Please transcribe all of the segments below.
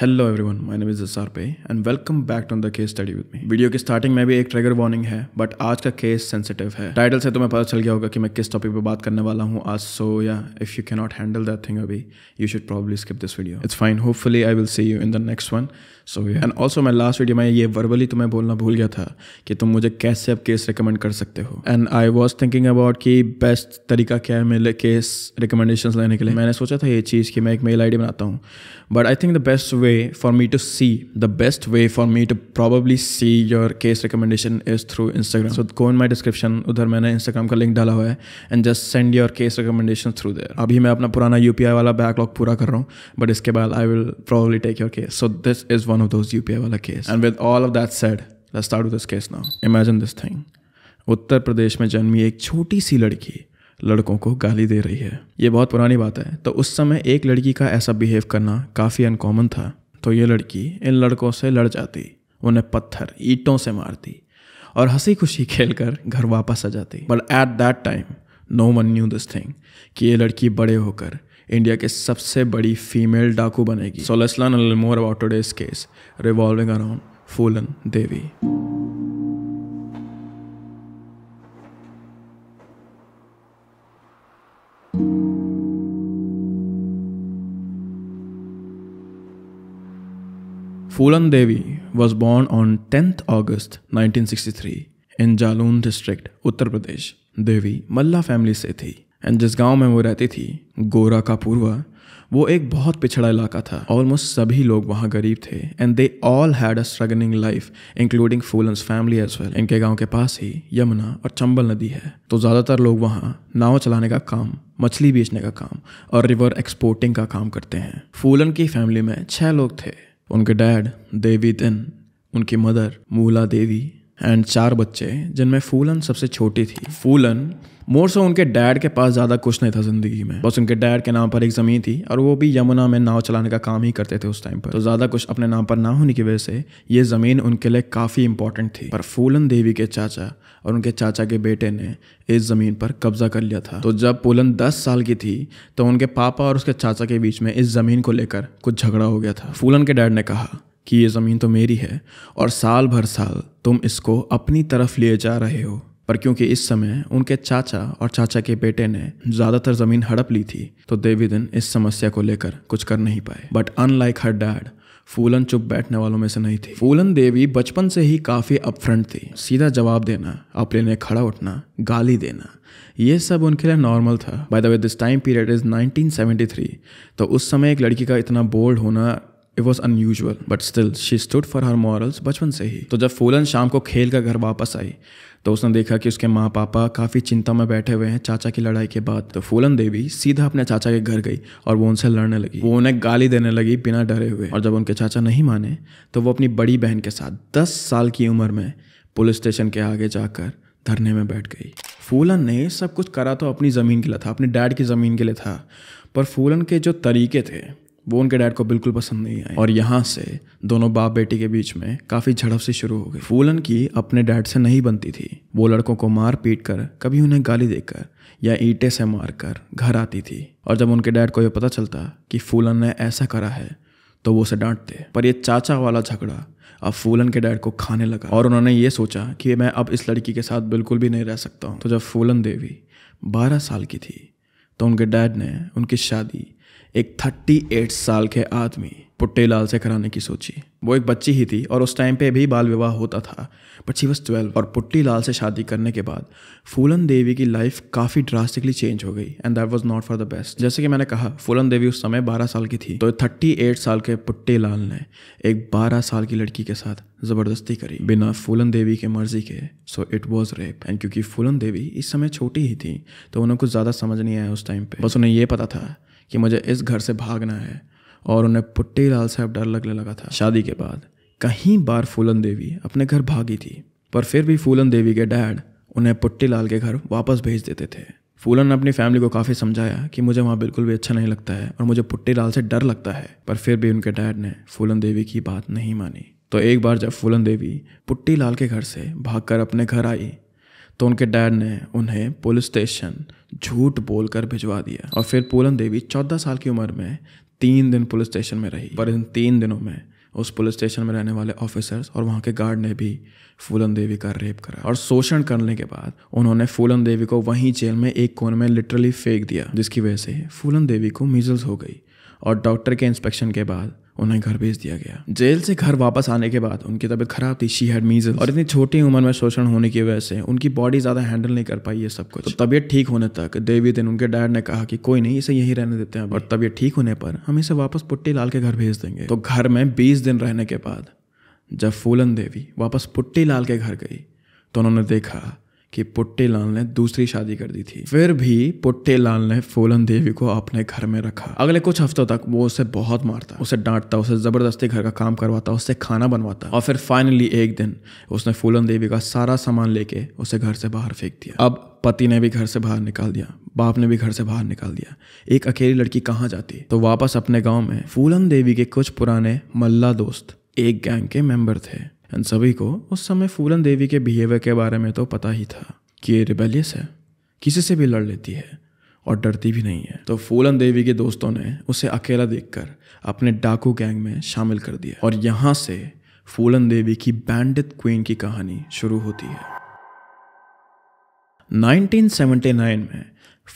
Hello everyone my name is जसार पे and welcome back to the case study with me video की starting में भी एक ट्रिगर वार्निंग है बट आज का केस सेंसिटिव है टाइटल से तुम्हें पता चल गया होगा कि मैं किस टॉपिक पे बात करने वाला हूँ आज सो या if you cannot handle that thing अभी you should probably skip this video it's fine hopefully I will see you in the next one so and also मैं लास्ट वीडियो में ये वर्बली तुम्हें बोलना भूल गया था कि तुम मुझे कैसे अब केस रिकमेंड कर सकते हो and I was thinking about कि बेस्ट तरीका क्या है मेरे केस रिकमेंडेशन लेने के लिए मैंने सोचा था ये चीज़ कि मैं एक मेल आई बनाता हूँ but I think the best way way for me to see the best way for me to probably see your case recommendation is through Instagram So go in my description, उधर मैंने Instagram का link डाला हुआ है and just send your case recommendation through there अभी मैं अपना पुराना यू पी आई वाला बैकलॉग पूरा कर रहा हूँ बट इसके बाद I will probably take your case so this is one of those U P I वाला case and with all of that said start this case now imagine this thing Uttar Pradesh में जन्मी एक छोटी सी लड़की लड़कों को गाली दे रही है ये बहुत पुरानी बात है तो उस समय एक लड़की का ऐसा बिहेव करना काफ़ी अनकॉमन था तो ये लड़की इन लड़कों से लड़ जाती उन्हें पत्थर ईंटों से मारती और हंसी खुशी खेल घर वापस आ जाती but at that time no one knew this thing कि ये लड़की बड़े होकर इंडिया के सबसे बड़ी फीमेल डाकू बनेगी so learn more about today's case revolving around Phoolan Devi was Devi was born on 10th August 1963 in Jalaun district, Uttar Pradesh. Devi Mallah family से थी एंड जिस गांव में वो रहती थी गोरा का पूर्वा वो एक बहुत पिछड़ा इलाका था ऑलमोस्ट सभी लोग वहाँ गरीब थे and they all had a struggling life including Phoolan family as well इनके गांव के पास ही यमुना और चंबल नदी है तो ज़्यादातर लोग वहाँ नाव चलाने का काम मछली बेचने का काम और रिवर एक्सपोर्टिंग का काम करते हैं फूलन की फैमिली में छः लोग थे उनके डैड देवी तिन उनकी मदर मूला देवी एंड चार बच्चे जिनमें फूलन सबसे छोटी थी फूलन मोर सो उनके डैड के पास ज़्यादा कुछ नहीं था ज़िंदगी में बस उनके डैड के नाम पर एक ज़मीन थी और वो भी यमुना में नाव चलाने का काम ही करते थे उस टाइम पर तो ज़्यादा कुछ अपने नाम पर ना होने की वजह से ये ज़मीन उनके लिए काफ़ी इंपॉर्टेंट थी पर फूलन देवी के चाचा और उनके चाचा के बेटे ने इस ज़मीन पर कब्ज़ा कर लिया था तो जब फूलन दस साल की थी तो उनके पापा और उसके चाचा के बीच में इस ज़मीन को लेकर कुछ झगड़ा हो गया था फूलन के डैड ने कहा कि ये ज़मीन तो मेरी है और साल भर साल तुम इसको अपनी तरफ लिए जा रहे हो पर क्योंकि इस समय उनके चाचा और चाचा के बेटे ने ज्यादातर जमीन हड़प ली थी तो देवीदन इस समस्या को लेकर कुछ कर नहीं पाए but unlike her dad Phoolan चुप बैठने वालों में से नहीं थी फूलन देवी बचपन से ही काफ़ी अपफ्रंट थी सीधा जवाब देना अपने लिए खड़ा उठना गाली देना ये सब उनके लिए नॉर्मल था by the way this time period is 1973 तो उस समय एक लड़की का इतना बोल्ड होना it was unusual but still she stood for her morals बचपन से ही तो जब फूलन शाम को खेल कर घर वापस आई तो उसने देखा कि उसके माँ पापा काफ़ी चिंता में बैठे हुए हैं चाचा की लड़ाई के बाद तो फूलन देवी सीधा अपने चाचा के घर गई और वो उनसे लड़ने लगी वो उन्हें गाली देने लगी बिना डरे हुए और जब उनके चाचा नहीं माने तो वो अपनी बड़ी बहन के साथ दस साल की उम्र में पुलिस स्टेशन के आगे जाकर धरने में बैठ गई फूलन ने सब कुछ करा तो अपनी ज़मीन के लिए था अपने डैड की ज़मीन के लिए था पर फूलन के जो तरीके थे वो उनके डैड को बिल्कुल पसंद नहीं आई और यहाँ से दोनों बाप बेटी के बीच में काफ़ी झड़प से शुरू हो गई फूलन की अपने डैड से नहीं बनती थी वो लड़कों को मार पीट कर कभी उन्हें गाली देकर या ईंटे से मार कर घर आती थी और जब उनके डैड को ये पता चलता कि फूलन ने ऐसा करा है तो वो उसे डांटते पर ये चाचा वाला झगड़ा अब फूलन के डैड को खाने लगा और उन्होंने ये सोचा कि मैं अब इस लड़की के साथ बिल्कुल भी नहीं रह सकता हूँ तो जब फूलन देवी बारह साल की थी तो उनके डैड ने उनकी शादी एक 38 साल के आदमी पुट्टे लाल से कराने की सोची वो एक बच्ची ही थी और उस टाइम पे भी बाल विवाह होता था बट शी वॉज ट्वेल्व और पुट्टी लाल से शादी करने के बाद फूलन देवी की लाइफ काफ़ी ड्रास्टिकली चेंज हो गई and that was not for the best जैसे कि मैंने कहा फूलन देवी उस समय बारह साल की थी तो थर्टी एट साल के पुट्टे लाल ने एक बारह साल की लड़की के साथ ज़बरदस्ती करी बिना फूलन देवी के मर्जी के so it was rape and क्योंकि फूलन देवी इस समय छोटी ही थी तो उन्हें कुछ ज़्यादा समझ नहीं आया उस टाइम पर बस उन्हें यह पता था कि मुझे इस घर से भागना है और उन्हें पुट्टी लाल साहब डर लगने लगा था शादी के बाद कहीं बार फूलन देवी अपने घर भागी थी पर फिर भी फूलन देवी के डैड उन्हें पुट्टी लाल के घर वापस भेज देते थे फूलन ने अपनी फैमिली को काफ़ी समझाया कि मुझे वहाँ बिल्कुल भी अच्छा नहीं लगता है और मुझे पुट्टी लाल से डर लगता है पर फिर भी उनके डैड ने फूलन देवी की बात नहीं मानी तो एक बार जब फूलन देवी पुट्टी लाल के घर से भागकर अपने घर आई तो उनके डैड ने उन्हें पुलिस स्टेशन झूठ बोलकर भिजवा दिया और फिर पूलन देवी चौदह साल की उम्र में तीन दिन पुलिस स्टेशन में रही पर इन तीन दिनों में उस पुलिस स्टेशन में रहने वाले ऑफिसर्स और वहाँ के गार्ड ने भी फूलन देवी का रेप करा और शोषण करने के बाद उन्होंने फूलन देवी को वहीं जेल में एक कोने में लिटरली फेंक दिया जिसकी वजह से फूलन देवी को मीजल्स हो गई और डॉक्टर के इंस्पेक्शन के बाद उन्हें घर भेज दिया गया जेल से घर वापस आने के बाद उनकी तबीयत खराब थी शी हैड और इतनी छोटी उम्र में शोषण होने की वजह से उनकी बॉडी ज़्यादा हैंडल नहीं कर पाई ये सब कुछ तो तबीयत ठीक होने तक देवी दिन उनके डैड ने कहा कि कोई नहीं इसे यहीं रहने देते हैं और तबीयत ठीक होने पर हम इसे वापस पुट्टी लाल के घर भेज देंगे तो घर में बीस दिन रहने के बाद जब फूलन देवी वापस पुट्टी लाल के घर गई तो उन्होंने देखा कि पुट्टे लाल ने दूसरी शादी कर दी थी फिर भी पुट्टे लाल ने फूलन देवी को अपने घर में रखा अगले कुछ हफ्तों तक वो उसे बहुत मारता उसे डांटता उसे जबरदस्ती घर का काम करवाता उससे खाना बनवाता और फिर फाइनली एक दिन उसने फूलन देवी का सारा सामान लेके उसे घर से बाहर फेंक दिया अब पति ने भी घर से बाहर निकाल दिया बाप ने भी घर से बाहर निकाल दिया एक अकेली लड़की कहाँ जाती तो वापस अपने गाँव में फूलन देवी के कुछ पुराने मल्ला दोस्त एक गैंग के मेंबर थे इन सभी को उस समय फूलन देवी के बिहेवियर के बारे में तो पता ही था कि ये रिबेलियस है किसी से भी लड़ लेती है और डरती भी नहीं है तो फूलन देवी के दोस्तों ने उसे अकेला देखकर अपने डाकू गैंग में शामिल कर दिया और यहाँ से फूलन देवी की बैंडित क्वीन की कहानी शुरू होती है 1979 में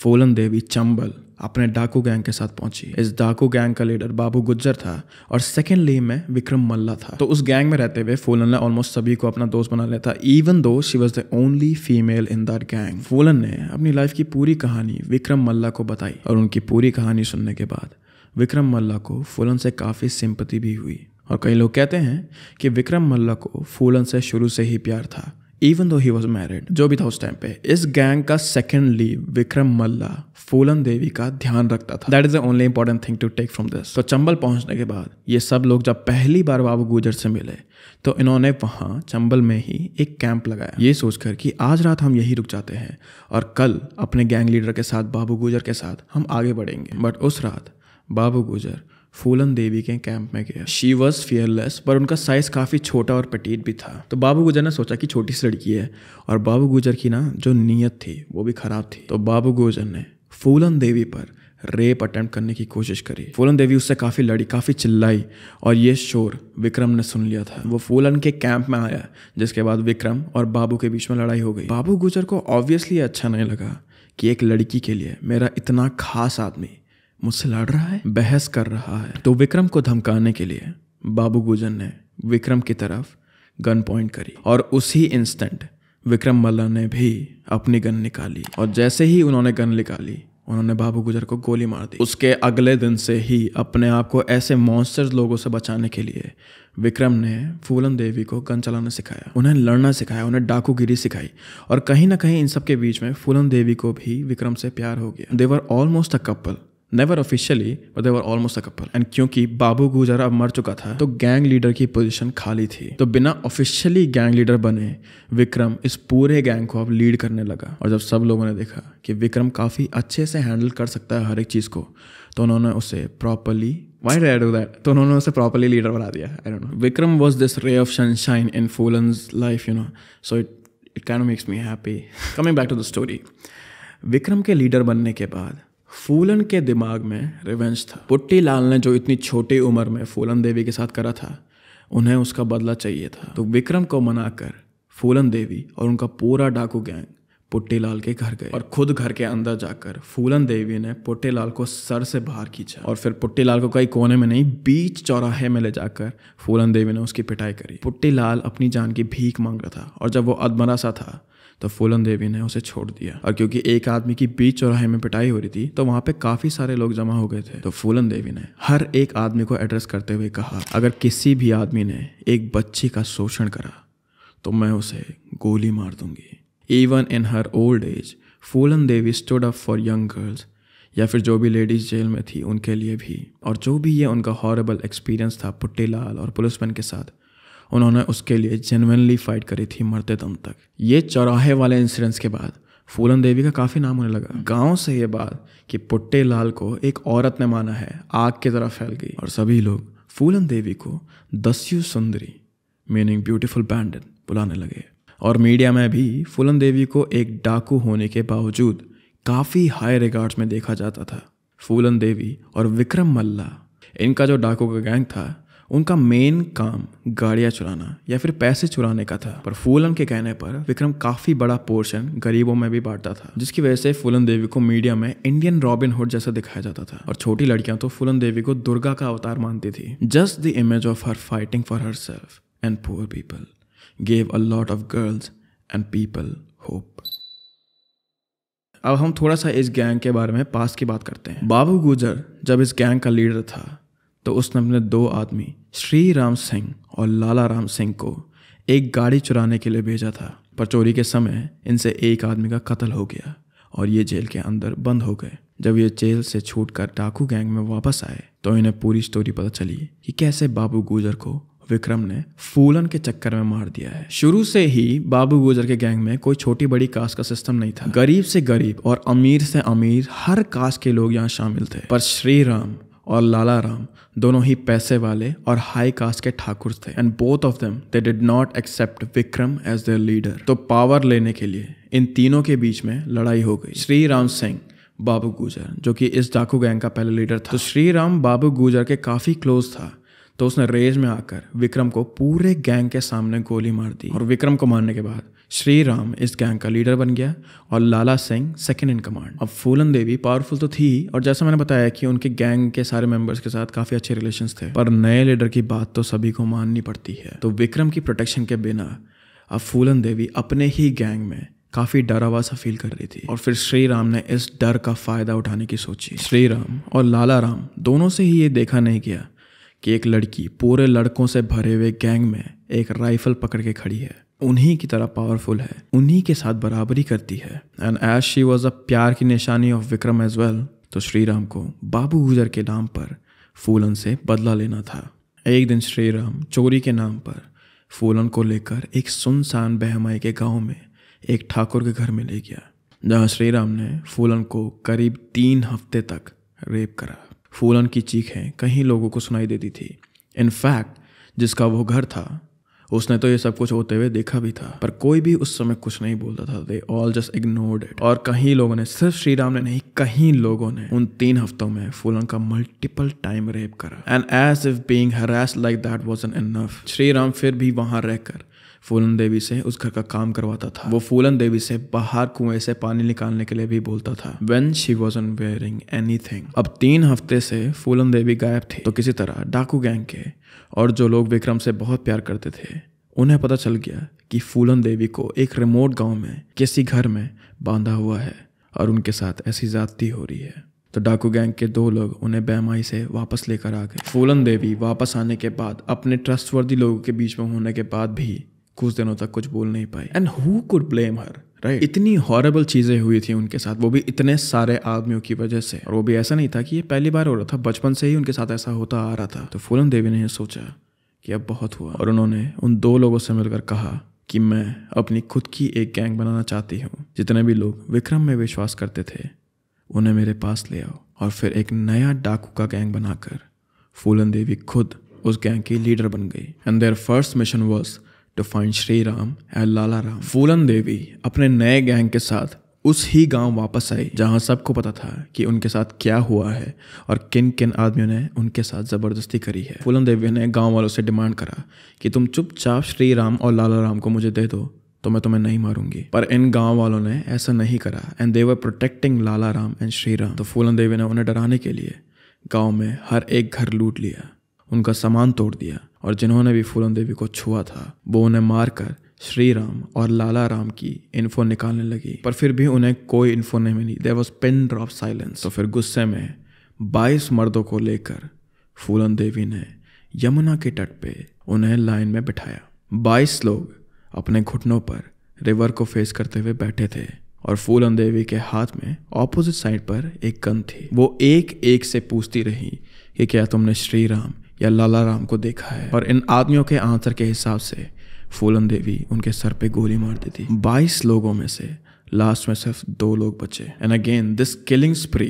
फूलन देवी चंबल अपने डाकू गैंग के साथ पहुंची इस डाकू गैंग का लीडर बाबू गुज्जर था और सेकेंड ली में विक्रम मल्ला था तो उस गैंग में रहते हुए फूलन ने ऑलमोस्ट सभी को अपना दोस्त बना लिया था even though she was the only female in that gang Phoolan ने अपनी लाइफ की पूरी कहानी विक्रम मल्ला को बताई और उनकी पूरी कहानी सुनने के बाद विक्रम मल्ला को फूलन से काफ़ी सिंपति भी हुई और कई लोग कहते हैं कि विक्रम मल्ला को फूलन से शुरू से ही प्यार था इवन दो ही वॉज मैरिड जो भी था उस टाइम पे इस गैंग का सेकेंड लीड विक्रम मल्ला फूलन देवी का ध्यान रखता था that is the only important thing to take from this तो चंबल पहुंचने के बाद ये सब लोग जब पहली बार बाबू गुजर से मिले तो इन्होंने वहाँ चंबल में ही एक कैंप लगाया ये सोचकर कि आज रात हम यही रुक जाते हैं और कल अपने गैंग लीडर के साथ बाबू गुजर के साथ हम आगे बढ़ेंगे बट उस रात बाबू गुजर फूलन देवी के कैंप में गया शी वॉज फियरलेस पर उनका साइज काफ़ी छोटा और पटीट भी था तो बाबू गुजर ने सोचा कि छोटी सी लड़की है और बाबू गुजर की ना जो नीयत थी वो भी खराब थी तो बाबू गुजर ने फूलन देवी पर रेप अटेम्प्ट करने की कोशिश करी फूलन देवी उससे काफ़ी लड़ी काफ़ी चिल्लाई और ये शोर विक्रम ने सुन लिया था वो फूलन के कैंप में आया जिसके बाद विक्रम और बाबू के बीच में लड़ाई हो गई बाबू गुजर को ऑब्वियसली अच्छा नहीं लगा कि एक लड़की के लिए मेरा इतना खास आदमी मुझसे लड़ रहा है बहस कर रहा है तो विक्रम को धमकाने के लिए बाबू गुजन ने विक्रम की तरफ गन पॉइंट करी और उसी इंस्टेंट विक्रम मल्ला ने भी अपनी गन निकाली और जैसे ही उन्होंने गन निकाली उन्होंने बाबू गुजर को गोली मार दी उसके अगले दिन से ही अपने आप को ऐसे मॉन्स्टर लोगों से बचाने के लिए विक्रम ने फूलन देवी को गन चलाना सिखाया उन्हें लड़ना सिखाया उन्हें डाकूगिरी सिखाई और कहीं ना कहीं इन सब के बीच में फूलन देवी को भी विक्रम से प्यार हो गया they were almost a couple never officially but they were almost a couple and क्योंकि बाबू गुजरा अब मर चुका था तो गैंग लीडर की पोजिशन खाली थी तो बिना ऑफिशियली गैंग लीडर बने विक्रम इस पूरे गैंग को अब लीड करने लगा और जब सब लोगों ने देखा कि विक्रम काफ़ी अच्छे से हैंडल कर सकता है हर एक चीज़ को तो उन्होंने उसे प्रॉपरली वाई डू दैट तो उन्होंने उसे प्रॉपरली लीडर बना दिया I don't know Vikram was this ray of sunshine in Phoolan's life you know so it it can makes me happy coming back to the story Vikram के लीडर बनने के बाद फूलन के दिमाग में रिवेंज था पुट्टी लाल ने जो इतनी छोटी उम्र में फूलन देवी के साथ करा था उन्हें उसका बदला चाहिए था तो विक्रम को मनाकर फूलन देवी और उनका पूरा डाकू गैंग पुट्टी लाल के घर गए और खुद घर के अंदर जाकर फूलन देवी ने पुट्टीलाल को सर से बाहर खींचा और फिर पुट्टी लाल को कई कोने में नहीं बीच चौराहे में ले जाकर फूलन देवी ने उसकी पिटाई करी पुट्टीलाल अपनी जान की भीख मांग रहा था और जब वो अधमरा सा था तो फूलन देवी ने उसे छोड़ दिया और क्योंकि एक आदमी की बीच चौराहे में पिटाई हो रही थी तो वहां पे काफी सारे लोग जमा हो गए थे तो फूलन देवी ने हर एक आदमी को एड्रेस करते हुए कहा अगर किसी भी आदमी ने एक बच्ची का शोषण करा तो मैं उसे गोली मार दूंगी even in her old age Phoolan Devi stood up for young girls या फिर जो भी लेडीज़ जेल में थी उनके लिए भी और जो भी ये उनका हॉरेबल एक्सपीरियंस था पुट्टीलाल और पुलिसमैन के साथ उन्होंने उसके लिए जेनविनली फाइट करी थी मरते दम तक ये चौराहे वाले इंसिडेंस के बाद फूलन देवी का काफ़ी नाम होने लगा गांव से ये बात कि पुट्टे लाल को एक औरत ने माना है आग की तरह फैल गई और सभी लोग फूलन देवी को दस्यु सुंदरी मीनिंग ब्यूटीफुल बैंड बुलाने लगे और मीडिया में भी फूलन देवी को एक डाकू होने के बावजूद काफ़ी हाई रिगार्ड्स में देखा जाता था फूलन देवी और विक्रम मल्ला इनका जो डाकू का गैंग था उनका मेन काम गाड़ियां चुराना या फिर पैसे चुराने का था पर फूलन के कहने पर विक्रम काफी बड़ा पोर्शन गरीबों में भी बांटता था जिसकी वजह से फूलन देवी को मीडिया में इंडियन रॉबिन हुड जैसा दिखाया जाता था और छोटी लड़कियां तो फूलन देवी को दुर्गा का अवतार मानती थी just the image of her fighting for her self and poor people gave a lot of girls and people hope अब हम थोड़ा सा इस गैंग के बारे में पास की बात करते हैं बाबू गुजर जब इस गैंग का लीडर था तो उसने अपने दो आदमी श्री राम सिंह और लाला राम सिंह को एक गाड़ी चुराने के लिए भेजा था पर चोरी के समय इनसे एक आदमी का कत्ल हो गया और ये जेल के अंदर बंद हो गए जब ये जेल से छूट कर डाकू गैंग में वापस आए तो इन्हें पूरी स्टोरी पता चली कि कैसे बाबू गुजर को विक्रम ने फूलन के चक्कर में मार दिया है शुरू से ही बाबू गुजर के गैंग में कोई छोटी बड़ी कास्ट का सिस्टम नहीं था गरीब से गरीब और अमीर से अमीर हर कास्ट के लोग यहाँ शामिल थे पर श्री राम और लाला राम दोनों ही पैसे वाले और हाई कास्ट के ठाकुर थे and both of them they did not accept Vikram as their leader तो पावर लेने के लिए इन तीनों के बीच में लड़ाई हो गई श्री राम सिंह बाबू गुजर जो कि इस डाकू गैंग का पहले लीडर था तो श्री राम बाबू गुजर के काफ़ी क्लोज था तो उसने रेज में आकर विक्रम को पूरे गैंग के सामने गोली मार दी और विक्रम को मारने के बाद श्री राम इस गैंग का लीडर बन गया और Lala Singh second in command अब फूलन देवी पावरफुल तो थी और जैसा मैंने बताया कि उनके गैंग के सारे मेंबर्स के साथ काफी अच्छे रिलेशन थे पर नए लीडर की बात तो सभी को माननी पड़ती है तो विक्रम की प्रोटेक्शन के बिना अब फूलन देवी अपने ही गैंग में काफी डरावा सा फील कर रही थी और फिर श्री राम ने इस डर का फायदा उठाने की सोची श्री राम और लाला राम दोनों से ही ये देखा नहीं किया कि एक लड़की पूरे लड़कों से भरे हुए गैंग में एक राइफल पकड़ के खड़ी है उन्हीं की तरह पावरफुल है उन्हीं के साथ बराबरी करती है and as she was a प्यार की निशानी ऑफ विक्रम एज वेल तो श्री राम को बाबू गुजर के नाम पर फूलन से बदला लेना था एक दिन श्री राम चोरी के नाम पर फूलन को लेकर एक सुनसान बहमाई के गांव में एक ठाकुर के घर में ले गया जहां श्री राम ने फूलन को करीब तीन हफ्ते तक रेप करा फूलन की चीखें कहीं लोगों को सुनाई देती थी इनफैक्ट जिसका वो घर था उसने तो ये सब कुछ होते हुए देखा भी था पर कोई भी उस समय कुछ नहीं बोलता था they all just ignored it और कहीं लोगों ने सिर्फ श्री राम ने नहीं कहीं लोगों ने उन तीन हफ्तों में फूलन का मल्टीपल टाइम रेप करा and as if being harass like that was an enough Shri Ram फिर भी वहां रहकर फूलन देवी से उस घर का काम करवाता था वो फूलन देवी से बाहर कुएं से पानी निकालने के लिए भी बोलता था when she was an wearing any अब तीन हफ्ते से फूलन देवी गायब थी तो किसी तरह डाकू गैंग के और जो लोग विक्रम से बहुत प्यार करते थे उन्हें पता चल गया कि फूलन देवी को एक रिमोट गांव में किसी घर में बांधा हुआ है और उनके साथ ऐसी जाति हो रही है तो डाकू गैंग के दो लोग उन्हें बेमाई से वापस लेकर आ गए फूलन देवी वापस आने के बाद अपने ट्रस्टवर्दी लोगों के बीच में होने के बाद भी कुछ दिनों तक कुछ बोल नहीं पाई and who could blame her right इतनी हॉरेबल चीज़ें हुई थी उनके साथ वो भी इतने सारे आदमियों की वजह से और वो भी ऐसा नहीं था कि ये पहली बार हो रहा था बचपन से ही उनके साथ ऐसा होता आ रहा था तो फूलन देवी ने यह सोचा कि अब बहुत हुआ और उन्होंने उन दो लोगों से मिलकर कहा कि मैं अपनी खुद की एक गैंग बनाना चाहती हूँ जितने भी लोग विक्रम में विश्वास करते थे उन्हें मेरे पास ले आओ और फिर एक नया डाकू का गैंग बनाकर फूलन देवी खुद उस गैंग की लीडर बन गई and their first mission was to find Shri Ram and Lala Ram Phoolan Devi अपने नए गैंग के साथ उस ही गांव वापस आई जहां सबको पता था कि उनके साथ क्या हुआ है और किन किन आदमियों ने उनके साथ ज़बरदस्ती करी है फूलन देवी ने गांव वालों से डिमांड करा कि तुम चुपचाप श्री राम और लाला राम को मुझे दे दो तो मैं तुम्हें नहीं मारूंगी पर इन गांव वालों ने ऐसा नहीं करा and they were protecting Lala Ram and Shri Ram तो फूलन देवी ने उन्हें डराने के लिए गांव में हर एक घर लूट लिया उनका सामान तोड़ दिया और जिन्होंने भी फूलन देवी को छुआ था वो उन्हें मारकर श्री राम और लाला राम की इन्फो निकालने लगी पर फिर भी उन्हें कोई इन्फो नहीं मिली there was pin drop silence तो फिर गुस्से में बाईस मर्दों को लेकर फूलन देवी ने यमुना के तट पे उन्हें लाइन में बिठाया बाईस लोग अपने घुटनों पर रिवर को फेस करते हुए बैठे थे और फूलन देवी के हाथ में ऑपोजिट साइड पर एक गन थी वो एक एक से पूछती रही कि क्या तुमने श्री राम या लाला राम को देखा है और इन आदमियों के आंसर के हिसाब से फूलन देवी उनके सर पे गोली मार देती बाईस लोगों में से लास्ट में सिर्फ दो लोग बचे and again this killing spree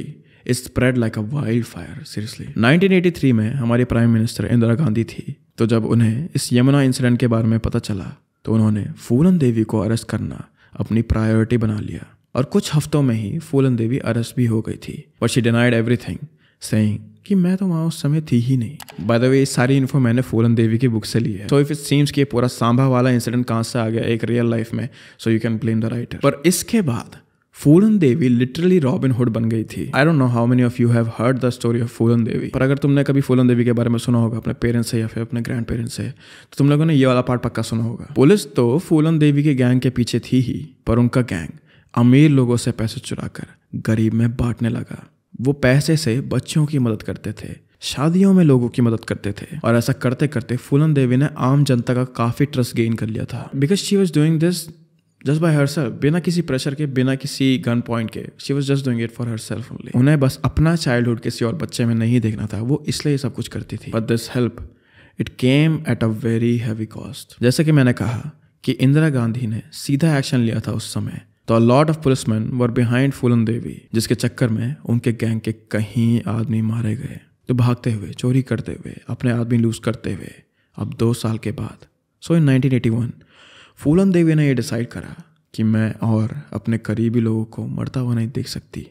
is spread like a wild fire seriously 1983 में हमारे प्राइम मिनिस्टर इंदिरा गांधी थी तो जब उन्हें इस यमुना इंसिडेंट के बारे में पता चला तो उन्होंने फूलन देवी को अरेस्ट करना अपनी प्रायोरिटी बना लिया और कुछ हफ्तों में ही फूलन देवी अरेस्ट भी हो गई थी but she denied everything saying कि मैं तो वहाँ उस समय थी ही नहीं बाय द वे सारी इन्फो मैंने फूलन देवी की बुक से ली है सो इफ इट सीम्स कि पूरा सांभा वाला इंसिडेंट कहाँ से आ गया एक रियल लाइफ में so you can blame the writer पर इसके बाद Phoolan Devi literally Robin Hood बन गई थी I don't know how many of you have heard the story of Phoolan Devi पर अगर तुमने कभी फूलन देवी के बारे में सुना होगा अपने पेरेंट्स से या फिर अपने ग्रैंड पेरेंट्स से तो तुम लोगों ने ये वाला पार्ट पक्का सुना होगा पुलिस तो फूलन देवी के गैंग के पीछे थी ही पर उनका गैंग अमीर लोगों से पैसे चुराकर गरीब में बांटने लगा वो पैसे से बच्चों की मदद करते थे शादियों में लोगों की मदद करते थे और ऐसा करते करते फूलन देवी ने आम जनता का काफ़ी ट्रस्ट गेन कर लिया था because she was doing this just by her self बिना किसी प्रेशर के बिना किसी गन पॉइंट के she was just doing it for her self only उन्हें बस अपना चाइल्डहुड किसी और बच्चे में नहीं देखना था वो इसलिए सब कुछ करती थी but this help it came at a very heavy cost जैसे कि मैंने कहा कि इंदिरा गांधी ने सीधा एक्शन लिया था उस समय तो lot of policeman were behind Phoolan Devi जिसके चक्कर में उनके गैंग के कहीं आदमी मारे गए तो भागते हुए चोरी करते हुए अपने आदमी लूज करते हुए अब दो साल के बाद सो इन 1981 फूलन देवी ने यह डिसाइड करा कि मैं और अपने करीबी लोगों को मरता हुआ नहीं देख सकती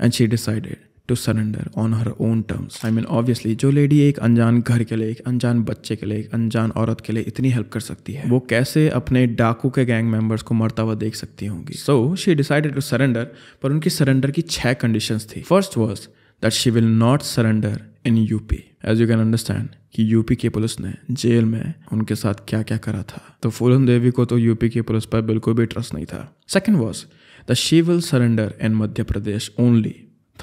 and she decided to surrender on her own terms I mean obviously जो लेडी एक अनजान घर के लिए एक अनजान बच्चे के लिए एक अनजान औरत के लिए इतनी हेल्प कर सकती है वो कैसे अपने डाकू के गैंग मेंबर्स को मरता हुआ देख सकती होंगी so she decided to surrender पर उनकी सरेंडर की छह कंडीशन थी first was that she will not surrender in UP as you can understand कि यूपी के पुलिस ने जेल में उनके साथ क्या क्या करा था तो फूलन देवी को तो यूपी के पुलिस पर बिल्कुल भी ट्रस्ट नहीं था second was the she will surrender in Madhya Pradesh only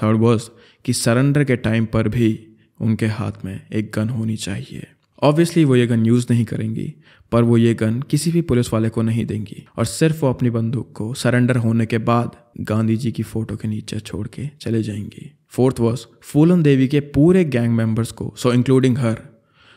third was कि सरेंडर के टाइम पर भी उनके हाथ में एक गन होनी चाहिए ऑब्वियसली वो ये गन यूज़ नहीं करेंगी पर वो ये गन किसी भी पुलिस वाले को नहीं देंगी और सिर्फ वो अपनी बंदूक को सरेंडर होने के बाद गांधी जी की फ़ोटो के नीचे छोड़ के चले जाएंगी फोर्थ वॉज फूलन देवी के पूरे गैंग मेंबर्स को सो इंक्लूडिंग हर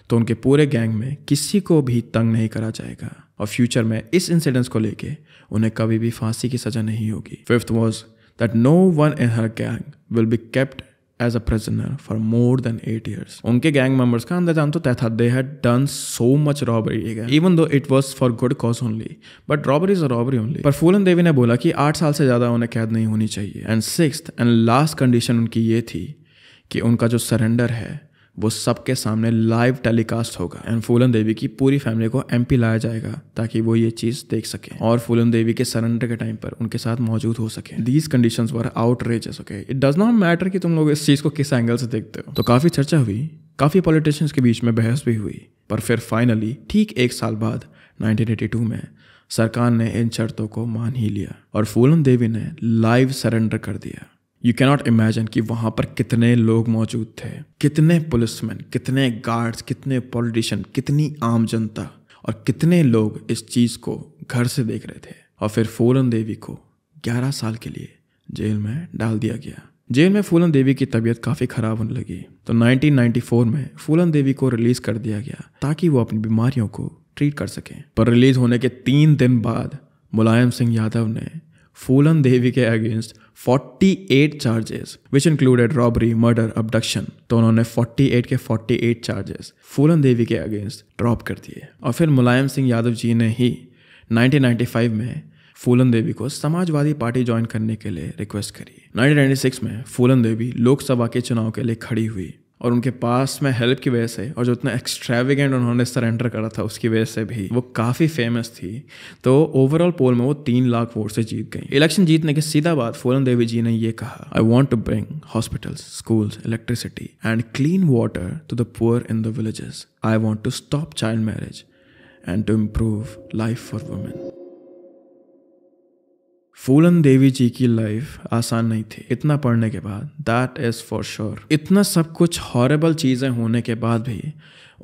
तो उनके पूरे गैंग में किसी को भी तंग नहीं करा जाएगा और फ्यूचर में इस इंसिडेंस को लेके उन्हें कभी भी फांसी की सज़ा नहीं होगी fifth was that no one in her gang will be kept as a prisoner for more than eight years. उनके गैंग मेंबर्स का अंदर जानते तो तय था they had done so much robbery even though it was for good cause only but robbery is a robbery only पर फूलन देवी ने बोला कि आठ साल से ज़्यादा उन्हें कैद नहीं होनी चाहिए and six and last condition उनकी ये थी कि उनका जो सरेंडर है वो सबके सामने लाइव टेलीकास्ट होगा एंड फूलन देवी की पूरी फैमिली को एम लाया जाएगा ताकि वो ये चीज देख सके और फूलन देवी के सरेंडर के टाइम पर उनके साथ मौजूद हो सके these condition were outrageous okay it does not matter कि तुम लोग इस चीज को किस एंगल से देखते हो तो काफी चर्चा हुई काफी पॉलिटिशियंस के बीच में बहस भी हुई पर फिर फाइनली ठीक एक साल बाद 1982 में सरकार ने इन शर्तों को मान ही लिया और फूलन देवी ने लाइव सरेंडर कर दिया यू कैनॉट इमेजिन कि वहाँ पर कितने लोग मौजूद थे कितने पुलिसमैन कितने गार्ड्स कितने पॉलिटिशियन कितनी आम जनता और कितने लोग इस चीज़ को घर से देख रहे थे और फिर फूलन देवी को 11 साल के लिए जेल में डाल दिया गया जेल में फूलन देवी की तबीयत काफ़ी ख़राब होने लगी तो 1994 में फूलन देवी को रिलीज़ कर दिया गया ताकि वो अपनी बीमारियों को ट्रीट कर सकें पर रिलीज़ होने के तीन दिन बाद मुलायम सिंह यादव ने फूलन देवी के against 48 charges which included robbery murder abduction तो उन्होंने 48 के 48 चार्जेस फूलन देवी के अगेंस्ट ड्रॉप कर दिए और फिर मुलायम सिंह यादव जी ने ही 1995 में फूलन देवी को समाजवादी पार्टी ज्वाइन करने के लिए रिक्वेस्ट करी 1996 में फूलन देवी लोकसभा के चुनाव के लिए खड़ी हुई और उनके पास में हेल्प की वजह से और जो इतना एक्स्ट्राविगेंट उन्होंने सरेंडर करा था उसकी वजह से भी वो काफ़ी फेमस थी तो ओवरऑल पोल में वो तीन लाख वोट से जीत गई इलेक्शन जीतने के सीधा बाद फूलन देवी जी ने ये कहा I want to bring hospitals schools electricity and clean water to the poor in the villages I want to stop child marriage and to improve life for women Phoolan Devi ji की लाइफ आसान नहीं थी इतना पढ़ने के बाद दैट इज़ फॉर श्योर इतना सब कुछ हॉरेबल चीज़ें होने के बाद भी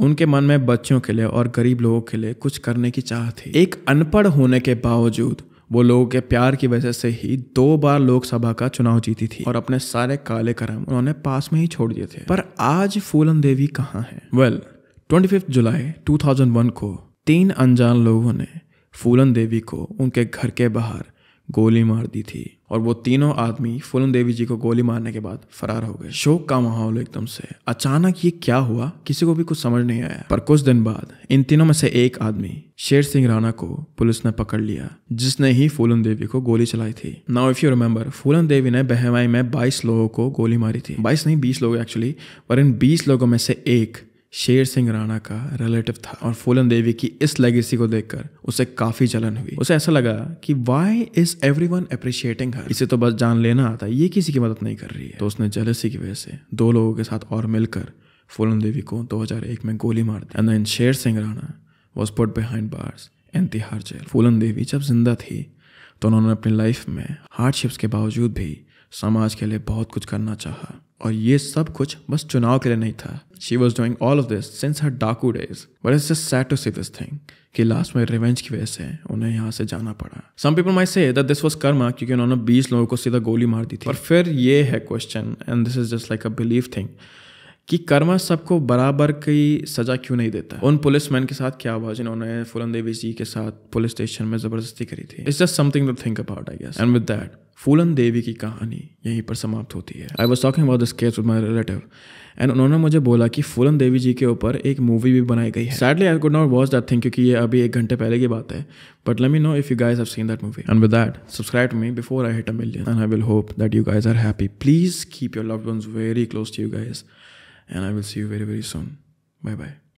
उनके मन में बच्चों के लिए और गरीब लोगों के लिए कुछ करने की चाह थी एक अनपढ़ होने के बावजूद वो लोगों के प्यार की वजह से ही दो बार लोकसभा का चुनाव जीती थी और अपने सारे काले कर्म उन्होंने पास में ही छोड़ दिए थे पर आज फूलन देवी कहाँ है वेल ट्वेंटी जुलाई टू को तीन अनजान लोगों ने फूलन देवी को उनके घर के बाहर गोली मार दी थी और वो तीनों आदमी फुलन देवी जी को गोली मारने के बाद फरार हो गए शोक का माहौल एकदम से अचानक ये क्या हुआ किसी को भी कुछ समझ नहीं आया पर कुछ दिन बाद इन तीनों में से एक आदमी शेर सिंह राणा को पुलिस ने पकड़ लिया जिसने ही फूलन देवी को गोली चलाई थी now if you remember Phoolan Devi ने बहमाई में 22 लोगों को गोली मारी थी 22 नहीं 20 लोग एक्चुअली पर इन 20 लोगों में से एक शेर सिंह राणा का रिलेटिव था और फूलन देवी की इस लेगेसी को देखकर उसे काफी जलन हुई उसे ऐसा लगा कि why is everyone appreciating her इसे तो बस जान लेना आता है ये किसी की मदद नहीं कर रही है तो उसने जलसी की वजह से दो लोगों के साथ और मिलकर फूलन देवी को 2001 में गोली मार दी and then Sher Singh Rana was put behind bars in Tihar jail Phoolan Devi जब जिंदा थी तो उन्होंने अपनी लाइफ में हार्डशिप्स के बावजूद भी समाज के लिए बहुत कुछ करना चाहा और ये सब कुछ बस चुनाव के लिए नहीं था she was doing all of this since her डाकू days but is just sad to see this thing कि लास्ट में रिवेंज की वजह से उन्हें यहाँ से जाना पड़ा some people my say that this was Karma क्योंकि उन्होंने बीस लोगों को सीधा गोली मार दी थी और फिर ये है question and this is just like a believe thing कि कर्मा सबको बराबर की सज़ा क्यों नहीं देता उन पुलिस मैन के साथ क्या हुआ जिन्होंने फूलन देवी जी के साथ पुलिस स्टेशन में ज़बरदस्ती करी थी it's just something to think about I guess and with that Phoolan Devi की कहानी यहीं पर समाप्त होती है I was talking about this case with my relative and उन्होंने मुझे बोला कि फूलन देवी जी के ऊपर एक मूवी भी बनाई गई है sadly I could not watch that thing क्योंकि ये अभी एक घंटे पहले की बात है but let me know if you guys have seen that movie and with that subscribe me before I hit a million and I will hope that you guys are happy please keep your love very close to you guys and I will see you very, very soon. Bye bye.